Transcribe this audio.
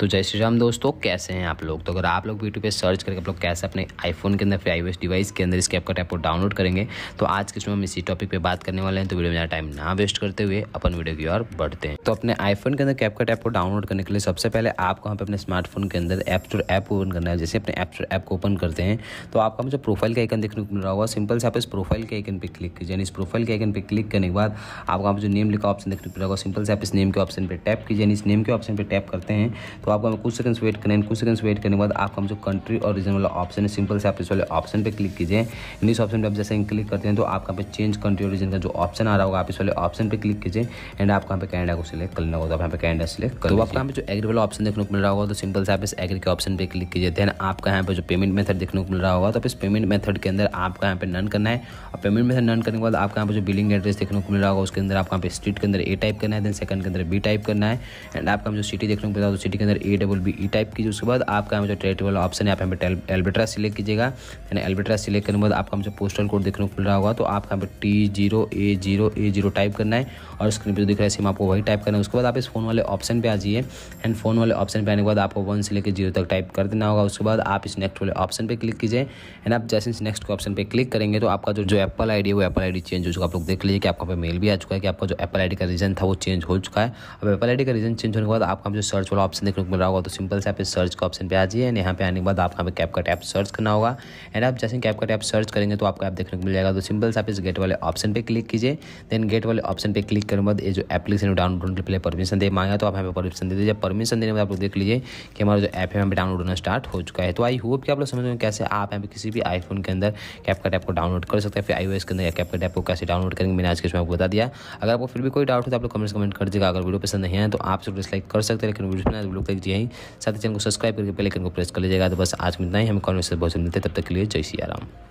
तो जय श्री राम दोस्तों कैसे हैं आप लोग तो अगर आप लोग यूट्यूब पे सर्च करके आप लोग कैसे अपने आईफोन के अंदर फिर आई डिवाइस के अंदर इसके ऐप का टैप को डाउनलोड करेंगे तो आज के समय हम इसी टॉपिक पे बात करने वाले हैं तो वीडियो में टाइम ना वेस्ट करते हुए अपन वीडियो की ओर बढ़ते हैं तो अपने आईफोन के अंदर कैप का टैप को डाउनलोड करने के लिए सबसे पहले आपको वहाँ पर अपने स्मार्टफोन के अंदर ऐप स्टोर ऐप ओपन करना है जैसे अपने ऐप स्टोर ऐप को ओपन करते हैं तो आपका मुझे प्रोफाइल का आइकन देखने को मिल रहा होगा सिंपल से आप इस प्रोफाइल के आइकन पर क्लिक कीजिए यानी इस प्रोफाइल के आइकन पर क्लिक करने के बाद आपको वहाँ जो नेम लिखा ऑप्शन देखने को मिल रहा होगा सिंपल से आप इस नेम के ऑप्शन पर टैप कीजिए यानी इस नेम के ऑप्शन पर टैप करते हैं तो तो आपको हमें कुछ सेकंड्स वेट करें कुछ सेकंड्स वेट करने के बाद आपका जो कंट्री और रीजन वाला ऑप्शन है सिंपल से आप इस वाले ऑप्शन पर क्लिक कीजिए इस ऑप्शन पर आप जैसे क्लिक करते हैं तो आपका पे चेंज कंट्री और रीजन का जो ऑप्शन आ रहा होगा आप इस वाले ऑप्शन पर क्लिक कीजिए एंड आपको यहाँ पे कैनेडा को सिलेक्ट करना होगा तो आप यहाँ पे कैनेडा सिलेक्ट करो आपको यहाँ जो एग्री वाला ऑप्शन देखने को मिल रहा होगा तो सिंपल से आप इस एग्री के ऑप्शन पर क्लिक कीजिए देन आपका यहाँ पर जो पेमेंट मेथड देखने को मिल रहा होगा तो इस पेमेंट मेथड के अंदर आपका यहाँ पे नन करना है और पेमेंट मेथड नन करने के बाद आपका यहाँ पर जो बिलिंग एड्रेस देखने को मिल रहा होगा उसके अंदर आपका यहाँ पे स्ट्रीट के अंदर ए टाइप करना है देन सेकंड के अंदर बी टाइप करना है एंड आपका जो सिटी देखने को मिल रहा है तो सिटी के अंदर A double B E type कीजिए उसके बाद आपका यहाँ जो ट्रेट वाला ऑप्शन है आप यहाँ पे एल्बेट्रा सिलेक्ट कीजिएगा यानी एल्बेट्रा सिलेक्ट करने के बाद आपका हमसे पोस्टल कोड देखने को मिल रहा होगा तो आपका यहाँ पर T zero A zero A zero type करना है और स्क्रीन पर दिख रहा है सिम आपको वही टाइप करना है उसके बाद आप इस फोन वाले ऑप्शन पर आ जाइए एंड फोन वाले ऑप्शन पर आने के बाद आपको वन से लेकर जीरो तक टाइप कर देना होगा उसके बाद आप इस नेक्स्ट वाले ऑप्शन पर क्लिक कीजिए एंड आप जैसे इस नेक्स्ट के ऑप्शन पर क्लिक करेंगे तो आपका जो जो एप्पल आई है वो एप्पल आई डी चेंज हो चुका आप लोग देख लीजिए कि आपका मेल भी आ चुका है कि आपका जो एप्पल आई का रीजन था वो चेंज हो चुका है अब एप्पल आई का रीजन चेंज होने के बाद आपका जो सर्च वाला ऑप्शन देखने में रहा होगा तो सिंपल से आप इस सर्च का ऑप्शन पे आ जाइए एंड यहाँ पे आने के बाद आप यहाँ पे कैप का टैप सर्च करना होगा एंड आप जैसे कैप का टैप सर्च करेंगे तो आपको ऐप देखने को मिल जाएगा तो सिंपल से आप इस गेट वाले ऑप्शन पर क्लिक कीजिए देन गेट वाले ऑप्शन पर क्लिक करने के बाद ये जो एप्लीकेशन डाउनलोड के लिए परमिशन दे मांगा तो आप यहाँ पर परमिशन दे दीजिए परमिशन देने के बाद आप लोग देख लीजिए कि हमारा जो ऐप है यहाँ पर डाउनलोड होना स्टार्ट हो चुका है तो आई होप कि आप लोग समझ में कैसे आप यहाँ पर किसी भी आईफोन के अंदर कैप का टैप को डाउनलोड कर सकते हैं फिर आई के अंदर कैप का टैप को कैसे डाउनलोड करेंगे मैंने आज के इसमें बता दिया अगर आपको फिर भी कोई डाउट हो तो आप लोग कमेंट्स कमेंट कर दीजिएगा अगर वीडियो पसंद नहीं है तो आप सब डिसलाइक कर सकते हैं लेकिन वीडियो तो वीडियो देख जाइए साथ ही चैनल को सब्सक्राइब करके पहले आइकन को प्रेस कर लीजिएगा तो बस आज मिलना ही हम कॉन्वर्स बहुत मिलते तब तक के लिए जय सिया राम